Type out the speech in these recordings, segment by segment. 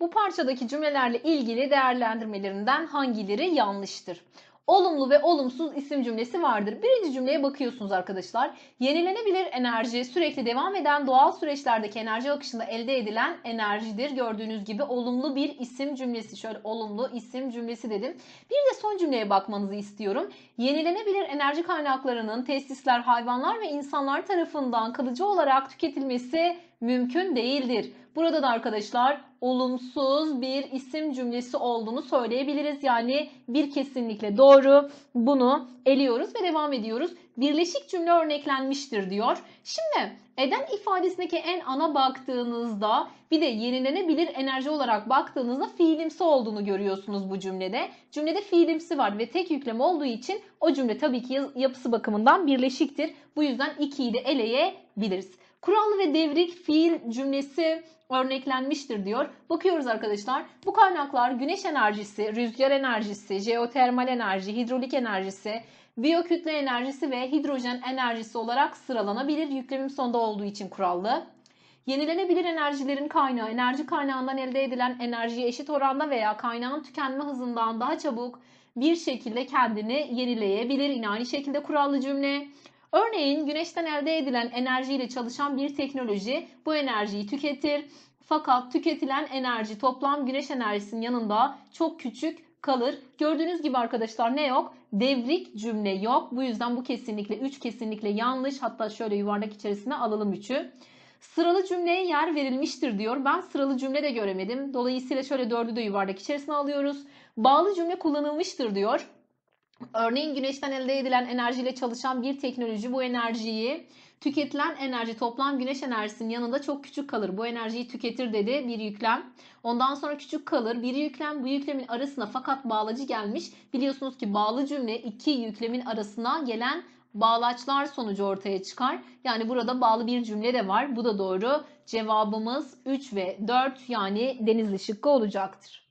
Bu parçadaki cümlelerle ilgili değerlendirmelerinden hangileri yanlıştır? Olumlu ve olumsuz isim cümlesi vardır. Birinci cümleye bakıyorsunuz arkadaşlar. Yenilenebilir enerji sürekli devam eden doğal süreçlerdeki enerji akışında elde edilen enerjidir. Gördüğünüz gibi olumlu bir isim cümlesi. Şöyle olumlu isim cümlesi dedim. Bir de son cümleye bakmanızı istiyorum. Yenilenebilir enerji kaynaklarının tesisler, hayvanlar ve insanlar tarafından kalıcı olarak tüketilmesi mümkün değildir. Burada da arkadaşlar olumsuz bir isim cümlesi olduğunu söyleyebiliriz. Yani bir kesinlikle doğru. Bunu eliyoruz ve devam ediyoruz. Birleşik cümle örneklenmiştir diyor. Şimdi eden ifadesindeki en ana baktığınızda bir de yenilenebilir enerji olarak baktığınızda fiilimsi olduğunu görüyorsunuz bu cümlede. Cümlede fiilimsi var ve tek yüklem olduğu için o cümle tabii ki yapısı bakımından birleşiktir. Bu yüzden 2'yi de eleyebiliriz. Kuralı ve devrik fiil cümlesi örneklenmiştir diyor. Bakıyoruz arkadaşlar. Bu kaynaklar güneş enerjisi, rüzgar enerjisi, jeotermal enerji, hidrolik enerjisi, biyokütle enerjisi ve hidrojen enerjisi olarak sıralanabilir. Yüklemim sonda olduğu için kurallı. Yenilenebilir enerjilerin kaynağı, enerji kaynağından elde edilen enerjiye eşit oranda veya kaynağın tükenme hızından daha çabuk bir şekilde kendini yenileyebilir. Yine aynı şekilde kurallı cümle. Örneğin güneşten elde edilen enerjiyle çalışan bir teknoloji bu enerjiyi tüketir. Fakat tüketilen enerji toplam güneş enerjisinin yanında çok küçük kalır. Gördüğünüz gibi arkadaşlar ne yok? Devrik cümle yok. Bu yüzden bu kesinlikle 3 kesinlikle yanlış. Hatta şöyle yuvarlak içerisine alalım 3'ü. Sıralı cümleye yer verilmiştir diyor. Ben sıralı cümle de göremedim. Dolayısıyla şöyle 4'ü de yuvarlak içerisine alıyoruz. Bağlı cümle kullanılmıştır diyor. Örneğin güneşten elde edilen enerjiyle çalışan bir teknoloji bu enerjiyi tüketilen enerji toplam güneş enerjisinin yanında çok küçük kalır. Bu enerjiyi tüketir dedi bir yüklem. Ondan sonra küçük kalır. Bir yüklem bu yüklemin arasına fakat bağlacı gelmiş. Biliyorsunuz ki bağlı cümle iki yüklemin arasına gelen bağlaçlar sonucu ortaya çıkar. Yani burada bağlı bir cümle de var. Bu da doğru. Cevabımız 3 ve 4 yani Denizli şıkkı olacaktır.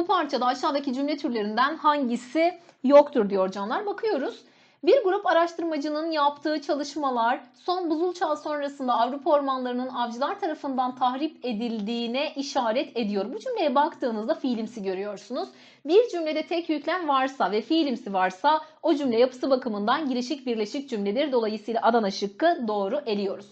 Bu parçada aşağıdaki cümle türlerinden hangisi yoktur diyor canlar. Bakıyoruz. Bir grup araştırmacının yaptığı çalışmalar son buzul çağı sonrasında Avrupa ormanlarının avcılar tarafından tahrip edildiğine işaret ediyor. Bu cümleye baktığınızda fiilimsi görüyorsunuz. Bir cümlede tek yüklem varsa ve fiilimsi varsa o cümle yapısı bakımından girişik birleşik cümledir. Dolayısıyla Adana şıkkı doğru eliyoruz.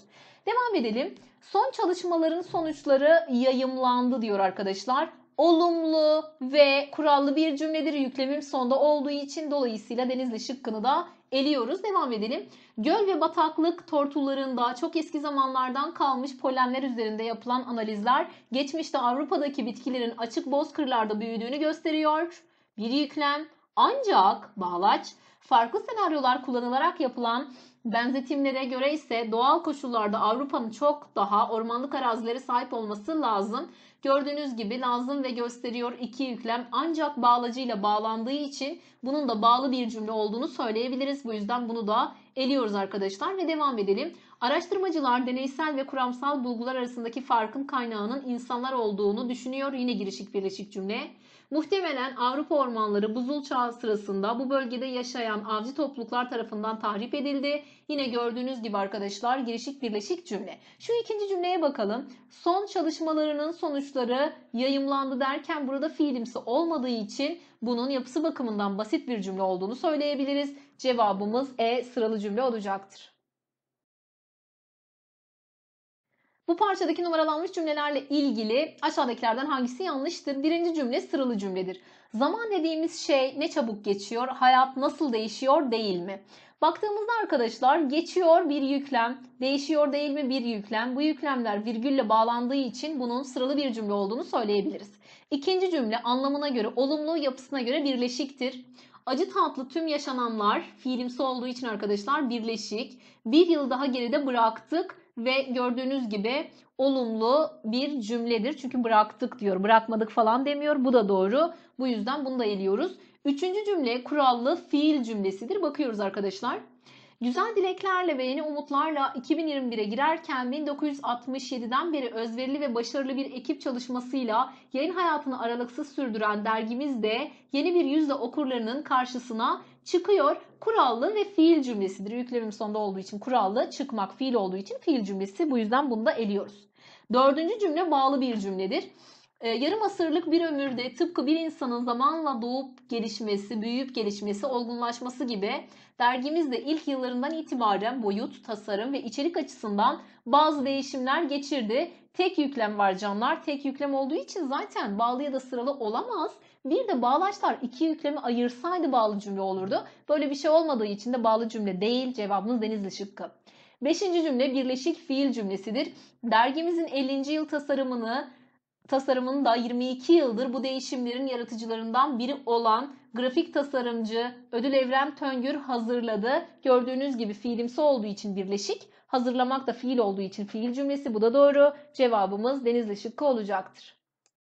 Devam edelim. Son çalışmaların sonuçları yayımlandı diyor arkadaşlar olumlu ve kurallı bir cümledir. Yüklemim sonda olduğu için dolayısıyla denizli şıkkını da eliyoruz. Devam edelim. Göl ve bataklık tortularında çok eski zamanlardan kalmış polenler üzerinde yapılan analizler geçmişte Avrupa'daki bitkilerin açık bozkırlarda büyüdüğünü gösteriyor. Bir yüklem ancak bağlaç farklı senaryolar kullanılarak yapılan benzetimlere göre ise doğal koşullarda Avrupa'nın çok daha ormanlık arazilere sahip olması lazım. Gördüğünüz gibi lazım ve gösteriyor iki yüklem ancak bağlacıyla bağlandığı için bunun da bağlı bir cümle olduğunu söyleyebiliriz. Bu yüzden bunu da eliyoruz arkadaşlar ve devam edelim. Araştırmacılar deneysel ve kuramsal bulgular arasındaki farkın kaynağının insanlar olduğunu düşünüyor. Yine girişik birleşik cümle. Muhtemelen Avrupa ormanları buzul çağı sırasında bu bölgede yaşayan avcı topluluklar tarafından tahrip edildi. Yine gördüğünüz gibi arkadaşlar girişik birleşik cümle. Şu ikinci cümleye bakalım. Son çalışmalarının sonuçları yayımlandı derken burada fiilimsi olmadığı için bunun yapısı bakımından basit bir cümle olduğunu söyleyebiliriz. Cevabımız E sıralı cümle olacaktır. Bu parçadaki numaralanmış cümlelerle ilgili aşağıdakilerden hangisi yanlıştır? Birinci cümle sıralı cümledir. Zaman dediğimiz şey ne çabuk geçiyor, hayat nasıl değişiyor değil mi? Baktığımızda arkadaşlar geçiyor bir yüklem, değişiyor değil mi bir yüklem. Bu yüklemler virgülle bağlandığı için bunun sıralı bir cümle olduğunu söyleyebiliriz. İkinci cümle anlamına göre olumlu yapısına göre birleşiktir. Acı tatlı tüm yaşananlar fiilimsi olduğu için arkadaşlar birleşik. Bir yıl daha geride bıraktık ve gördüğünüz gibi olumlu bir cümledir. Çünkü bıraktık diyor. Bırakmadık falan demiyor. Bu da doğru. Bu yüzden bunu da eliyoruz. Üçüncü cümle kurallı fiil cümlesidir. Bakıyoruz arkadaşlar. Güzel dileklerle ve yeni umutlarla 2021'e girerken 1967'den beri özverili ve başarılı bir ekip çalışmasıyla yayın hayatını aralıksız sürdüren dergimiz de yeni bir yüzle okurlarının karşısına çıkıyor. Kurallı ve fiil cümlesidir. Yüklemim sonda olduğu için kurallı, çıkmak fiil olduğu için fiil cümlesi. Bu yüzden bunu da eliyoruz. Dördüncü cümle bağlı bir cümledir. Ee, yarım asırlık bir ömürde tıpkı bir insanın zamanla doğup gelişmesi, büyüyüp gelişmesi, olgunlaşması gibi dergimizde ilk yıllarından itibaren boyut, tasarım ve içerik açısından bazı değişimler geçirdi. Tek yüklem var canlar. Tek yüklem olduğu için zaten bağlı ya da sıralı olamaz. Bir de bağlaçlar iki yüklemi ayırsaydı bağlı cümle olurdu. Böyle bir şey olmadığı için de bağlı cümle değil. Cevabımız Denizli şıkkı. Beşinci cümle birleşik fiil cümlesidir. Dergimizin 50. yıl tasarımını tasarımının da 22 yıldır bu değişimlerin yaratıcılarından biri olan grafik tasarımcı Ödül evren Töngür hazırladı. Gördüğünüz gibi fiilimsi olduğu için birleşik, hazırlamak da fiil olduğu için fiil cümlesi bu da doğru. Cevabımız Denizli Şıkkı olacaktır.